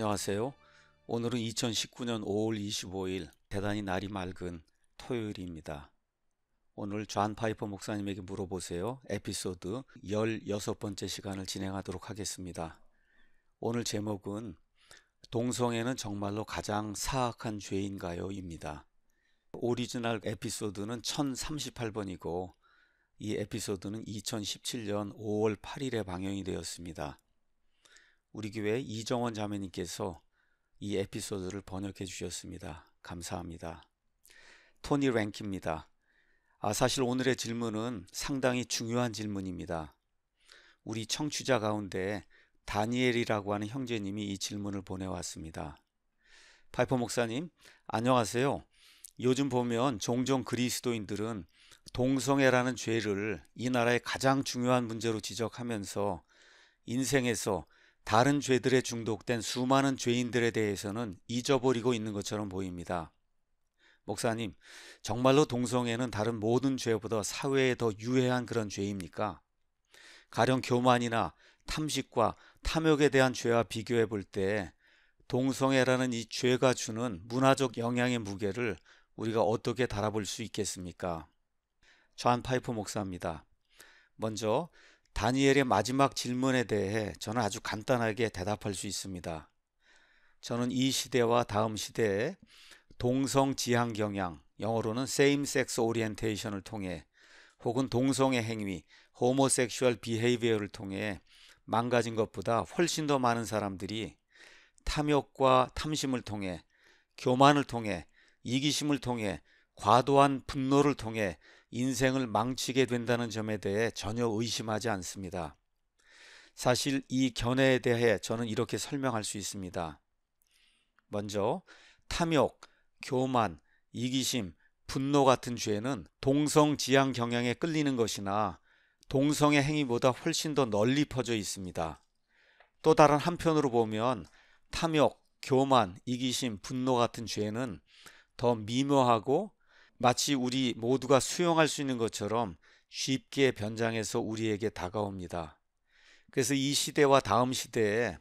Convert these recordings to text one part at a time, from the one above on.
안녕하세요. 오늘은 2019년 5월 25일 대단히 날이 맑은 토요일입니다. 오늘 존 파이퍼 목사님에게 물어보세요. 에피소드 16번째 시간을 진행하도록 하겠습니다. 오늘 제목은 동성애는 정말로 가장 사악한 죄인가요? 입니다. 오리지널 에피소드는 1038번이고 이 에피소드는 2017년 5월 8일에 방영이 되었습니다. 우리 교회 이정원 자매님께서 이 에피소드를 번역해 주셨습니다. 감사합니다. 토니 랭키입니다. 아, 사실 오늘의 질문은 상당히 중요한 질문입니다. 우리 청취자 가운데 다니엘이라고 하는 형제님이 이 질문을 보내왔습니다. 파이퍼 목사님, 안녕하세요. 요즘 보면 종종 그리스도인들은 동성애라는 죄를 이 나라의 가장 중요한 문제로 지적하면서 인생에서 다른 죄들에 중독된 수많은 죄인들에 대해서는 잊어버리고 있는 것처럼 보입니다. 목사님, 정말로 동성애는 다른 모든 죄보다 사회에 더 유해한 그런 죄입니까? 가령 교만이나 탐식과 탐욕에 대한 죄와 비교해 볼 때 동성애라는 이 죄가 주는 문화적 영향의 무게를 우리가 어떻게 달아볼 수 있겠습니까? 존 파이프 목사입니다. 먼저 다니엘의 마지막 질문에 대해 저는 아주 간단하게 대답할 수 있습니다. 저는 이 시대와 다음 시대에 동성 지향 경향, 영어로는 same sex orientation을 통해 혹은 동성의 행위, homosexual behavior를 통해 망가진 것보다 훨씬 더 많은 사람들이 탐욕과 탐심을 통해 교만을 통해 이기심을 통해 과도한 분노를 통해 인생을 망치게 된다는 점에 대해 전혀 의심하지 않습니다. 사실 이 견해에 대해 저는 이렇게 설명할 수 있습니다. 먼저 탐욕, 교만, 이기심, 분노 같은 죄는 동성 지향 경향에 끌리는 것이나 동성의 행위보다 훨씬 더 널리 퍼져 있습니다. 또 다른 한편으로 보면 탐욕, 교만, 이기심, 분노 같은 죄는 더 미묘하고 마치 우리 모두가 수용할 수 있는 것처럼 쉽게 변장해서 우리에게 다가옵니다. 그래서 이 시대와 다음 시대에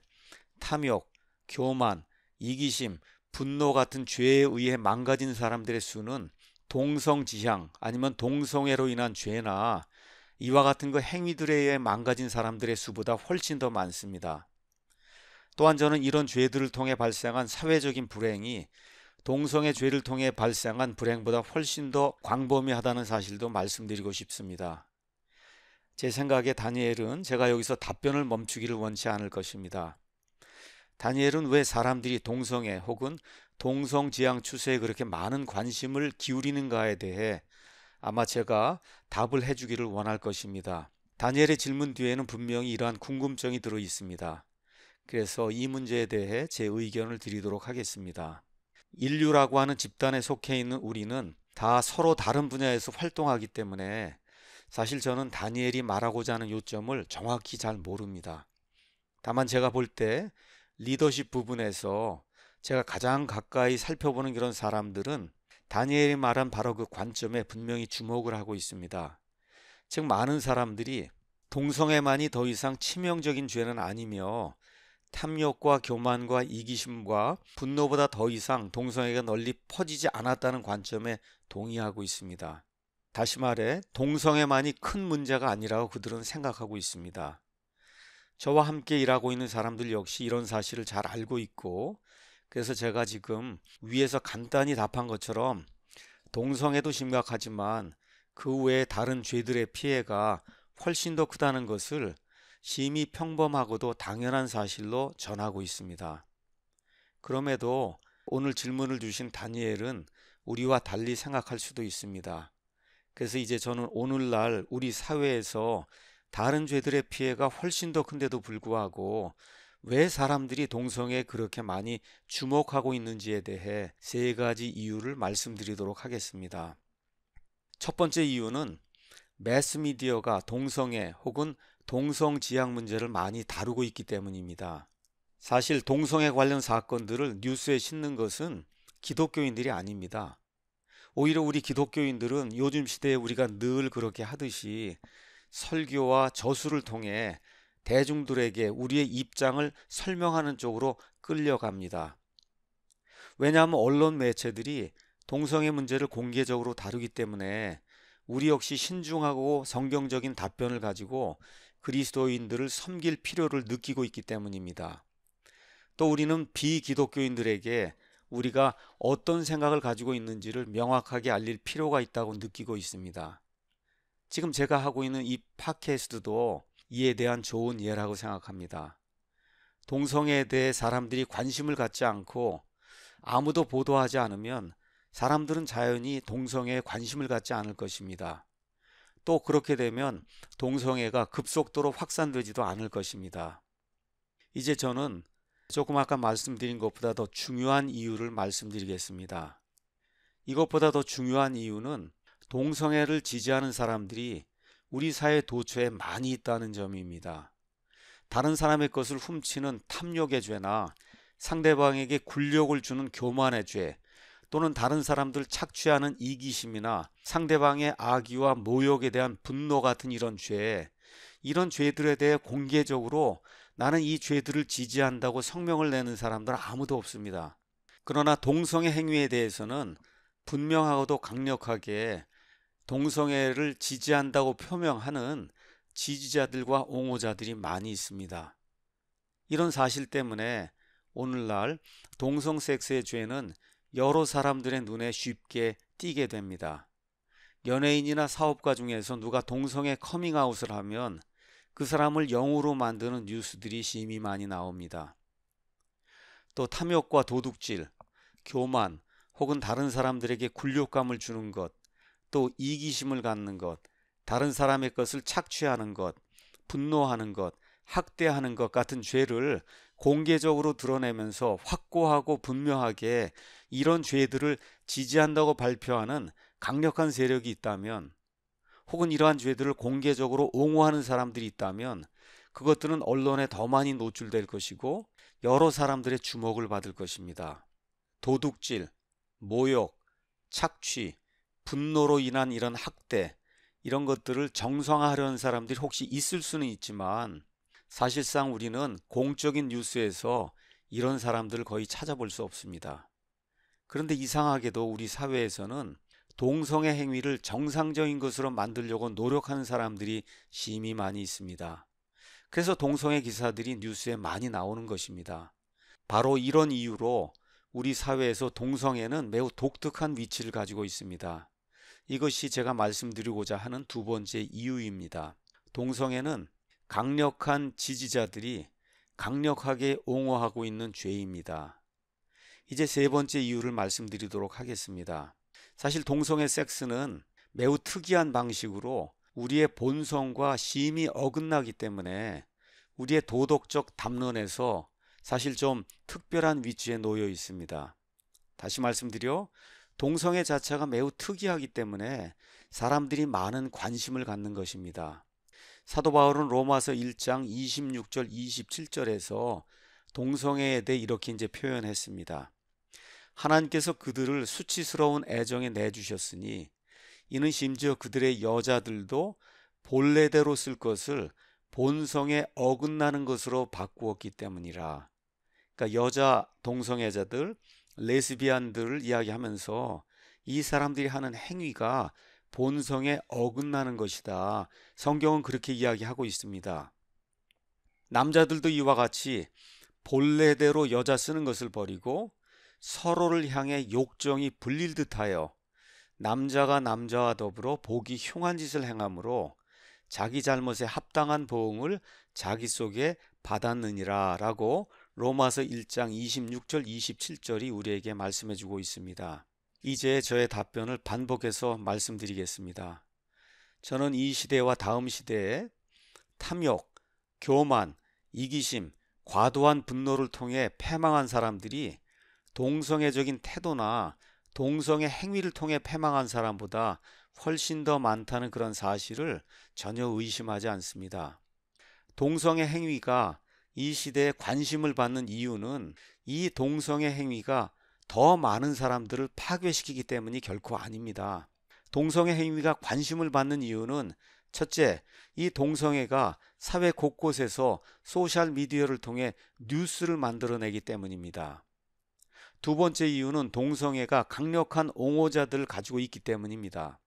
탐욕, 교만, 이기심, 분노 같은 죄에 의해 망가진 사람들의 수는 동성 지향 아니면 동성애로 인한 죄나 이와 같은 그 행위들에 의해 망가진 사람들의 수보다 훨씬 더 많습니다. 또한 저는 이런 죄들을 통해 발생한 사회적인 불행이 동성애 죄를 통해 발생한 불행보다 훨씬 더 광범위하다는 사실도 말씀드리고 싶습니다. 제 생각에 다니엘은 제가 여기서 답변을 멈추기를 원치 않을 것입니다. 다니엘은 왜 사람들이 동성애 혹은 동성지향 추세에 그렇게 많은 관심을 기울이는가에 대해 아마 제가 답을 해주기를 원할 것입니다. 다니엘의 질문 뒤에는 분명히 이러한 궁금증이 들어 있습니다. 그래서 이 문제에 대해 제 의견을 드리도록 하겠습니다. 인류라고 하는 집단에 속해 있는 우리는 다 서로 다른 분야에서 활동하기 때문에 사실 저는 다니엘이 말하고자 하는 요점을 정확히 잘 모릅니다. 다만 제가 볼 때 리더십 부분에서 제가 가장 가까이 살펴보는 그런 사람들은 다니엘이 말한 바로 그 관점에 분명히 주목을 하고 있습니다. 즉 많은 사람들이 동성애만이 더 이상 치명적인 죄는 아니며 탐욕과 교만과 이기심과 분노보다 더 이상 동성애가 널리 퍼지지 않았다는 관점에 동의하고 있습니다. 다시 말해 동성애만이 큰 문제가 아니라고 그들은 생각하고 있습니다. 저와 함께 일하고 있는 사람들 역시 이런 사실을 잘 알고 있고 그래서 제가 지금 위에서 간단히 답한 것처럼 동성애도 심각하지만 그 외에 다른 죄들의 피해가 훨씬 더 크다는 것을 심히 평범하고도 당연한 사실로 전하고 있습니다. 그럼에도 오늘 질문을 주신 다니엘은 우리와 달리 생각할 수도 있습니다. 그래서 이제 저는 오늘날 우리 사회에서 다른 죄들의 피해가 훨씬 더 큰데도 불구하고 왜 사람들이 동성에 그렇게 많이 주목하고 있는지에 대해 세 가지 이유를 말씀드리도록 하겠습니다. 첫 번째 이유는 매스미디어가 동성애 혹은 동성 지향 문제를 많이 다루고 있기 때문입니다. 사실 동성애 관련 사건들을 뉴스에 싣는 것은 기독교인들이 아닙니다. 오히려 우리 기독교인들은 요즘 시대에 우리가 늘 그렇게 하듯이 설교와 저술을 통해 대중들에게 우리의 입장을 설명하는 쪽으로 끌려갑니다. 왜냐하면 언론 매체들이 동성애 문제를 공개적으로 다루기 때문에 우리 역시 신중하고 성경적인 답변을 가지고 그리스도인들을 섬길 필요를 느끼고 있기 때문입니다. 또 우리는 비기독교인들에게 우리가 어떤 생각을 가지고 있는지를 명확하게 알릴 필요가 있다고 느끼고 있습니다. 지금 제가 하고 있는 이 팟캐스트도 이에 대한 좋은 예라고 생각합니다. 동성애에 대해 사람들이 관심을 갖지 않고 아무도 보도하지 않으면 사람들은 자연히 동성애에 관심을 갖지 않을 것입니다. 또 그렇게 되면 동성애가 급속도로 확산되지도 않을 것입니다. 이제 저는 조금 아까 말씀드린 것보다 더 중요한 이유를 말씀드리겠습니다. 이것보다 더 중요한 이유는 동성애를 지지하는 사람들이 우리 사회 도처에 많이 있다는 점입니다. 다른 사람의 것을 훔치는 탐욕의 죄나 상대방에게 굴욕을 주는 교만의 죄, 또는 다른 사람들 착취하는 이기심이나 상대방의 악의와 모욕에 대한 분노 같은 이런 죄, 이런 죄들에 대해 공개적으로 나는 이 죄들을 지지한다고 성명을 내는 사람들 은 아무도 없습니다. 그러나 동성애 행위에 대해서는 분명하고도 강력하게 동성애를 지지한다고 표명하는 지지자들과 옹호자들이 많이 있습니다. 이런 사실 때문에 오늘날 동성 섹스의 죄는 여러 사람들의 눈에 쉽게 띄게 됩니다. 연예인이나 사업가 중에서 누가 동성애 커밍아웃을 하면 그 사람을 영으로 만드는 뉴스들이 심히 많이 나옵니다. 또 탐욕과 도둑질, 교만 혹은 다른 사람들에게 굴욕감을 주는 것, 또 이기심을 갖는 것, 다른 사람의 것을 착취하는 것, 분노하는 것, 학대하는 것 같은 죄를 공개적으로 드러내면서 확고하고 분명하게 이런 죄들을 지지한다고 발표하는 강력한 세력이 있다면 혹은 이러한 죄들을 공개적으로 옹호하는 사람들이 있다면 그것들은 언론에 더 많이 노출될 것이고 여러 사람들의 주목을 받을 것입니다. 도둑질, 모욕, 착취, 분노로 인한 이런 학대, 이런 것들을 정성화하려는 사람들이 혹시 있을 수는 있지만 사실상 우리는 공적인 뉴스에서 이런 사람들을 거의 찾아볼 수 없습니다. 그런데 이상하게도 우리 사회에서는 동성애 행위를 정상적인 것으로 만들려고 노력하는 사람들이 심히 많이 있습니다. 그래서 동성애 기사들이 뉴스에 많이 나오는 것입니다. 바로 이런 이유로 우리 사회에서 동성애는 매우 독특한 위치를 가지고 있습니다. 이것이 제가 말씀드리고자 하는 두 번째 이유입니다. 동성애는 강력한 지지자들이 강력하게 옹호하고 있는 죄입니다. 이제 세 번째 이유를 말씀드리도록 하겠습니다. 사실 동성애 섹스는 매우 특이한 방식으로 우리의 본성과 심이 어긋나기 때문에 우리의 도덕적 담론에서 사실 좀 특별한 위치에 놓여 있습니다. 다시 말씀드려 동성애 자체가 매우 특이하기 때문에 사람들이 많은 관심을 갖는 것입니다. 사도 바울은 로마서 1장 26절 27절에서 동성애에 대해 이렇게 이제 표현했습니다. 하나님께서 그들을 수치스러운 애정에 내주셨으니 이는 심지어 그들의 여자들도 본래대로 쓸 것을 본성에 어긋나는 것으로 바꾸었기 때문이라. 그러니까 여자 동성애자들, 레즈비안들을 이야기하면서 이 사람들이 하는 행위가 본성에 어긋나는 것이다. 성경은 그렇게 이야기하고 있습니다. 남자들도 이와 같이 본래대로 여자 쓰는 것을 버리고 서로를 향해 욕정이 불릴듯 하여 남자가 남자와 더불어 보기 흉한 짓을 행함으로 자기 잘못에 합당한 보응을 자기 속에 받았느니라 라고 로마서 1장 26절 27절이 우리에게 말씀해 주고 있습니다. 이제 저의 답변을 반복해서 말씀드리겠습니다. 저는 이 시대와 다음 시대에 탐욕, 교만, 이기심, 과도한 분노를 통해 패망한 사람들이 동성애적인 태도나 동성애 행위를 통해 패망한 사람보다 훨씬 더 많다는 그런 사실을 전혀 의심하지 않습니다. 동성애 행위가 이 시대에 관심을 받는 이유는 이 동성애 행위가 더 많은 사람들을 파괴시키기 때문이 결코 아닙니다. 동성애 행위가 관심을 받는 이유는 첫째, 이 동성애가 사회 곳곳에서 소셜 미디어를 통해 뉴스를 만들어내기 때문입니다. 두 번째 이유는 동성애가 강력한 옹호자들을 가지고 있기 때문입니다.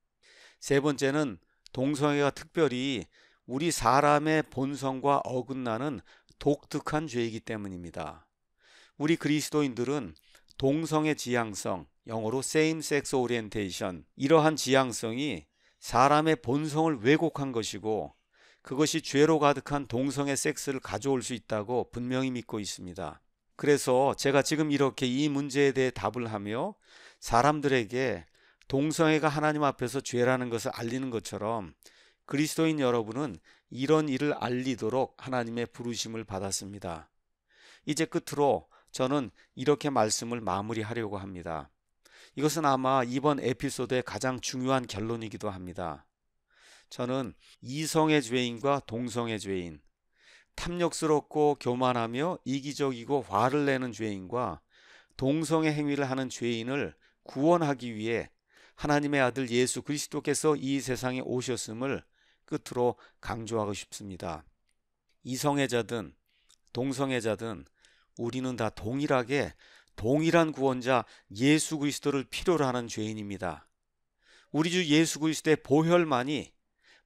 세 번째는 동성애가 특별히 우리 사람의 본성과 어긋나는 독특한 죄이기 때문입니다. 우리 그리스도인들은 동성의 지향성, 영어로 same sex orientation 이러한 지향성이 사람의 본성을 왜곡한 것이고 그것이 죄로 가득한 동성의 섹스를 가져올 수 있다고 분명히 믿고 있습니다. 그래서 제가 지금 이렇게 이 문제에 대해 답을 하며 사람들에게 동성애가 하나님 앞에서 죄라는 것을 알리는 것처럼 그리스도인 여러분은 이런 일을 알리도록 하나님의 부르심을 받았습니다. 이제 끝으로 저는 이렇게 말씀을 마무리하려고 합니다. 이것은 아마 이번 에피소드의 가장 중요한 결론이기도 합니다. 저는 이성의 죄인과 동성의 죄인, 탐욕스럽고 교만하며 이기적이고 화를 내는 죄인과 동성의 행위를 하는 죄인을 구원하기 위해 하나님의 아들 예수 그리스도께서 이 세상에 오셨음을 끝으로 강조하고 싶습니다. 이성애자든 동성애자든 우리는 다 동일하게 동일한 구원자 예수 그리스도를 필요로 하는 죄인입니다. 우리 주 예수 그리스도의 보혈만이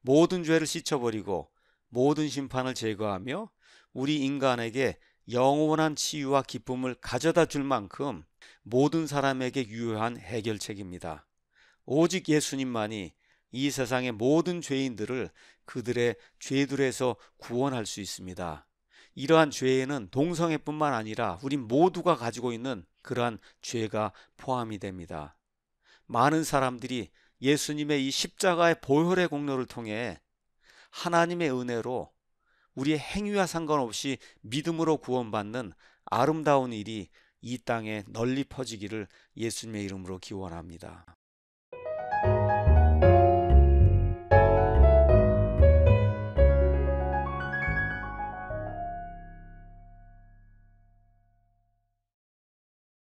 모든 죄를 씻어버리고 모든 심판을 제거하며 우리 인간에게 영원한 치유와 기쁨을 가져다 줄 만큼 모든 사람에게 유효한 해결책입니다. 오직 예수님만이 이 세상의 모든 죄인들을 그들의 죄들에서 구원할 수 있습니다. 이러한 죄에는 동성애뿐만 아니라 우리 모두가 가지고 있는 그러한 죄가 포함이 됩니다. 많은 사람들이 예수님의 이 십자가의 보혈의 공로를 통해 하나님의 은혜로 우리의 행위와 상관없이 믿음으로 구원받는 아름다운 일이 이 땅에 널리 퍼지기를 예수님의 이름으로 기원합니다.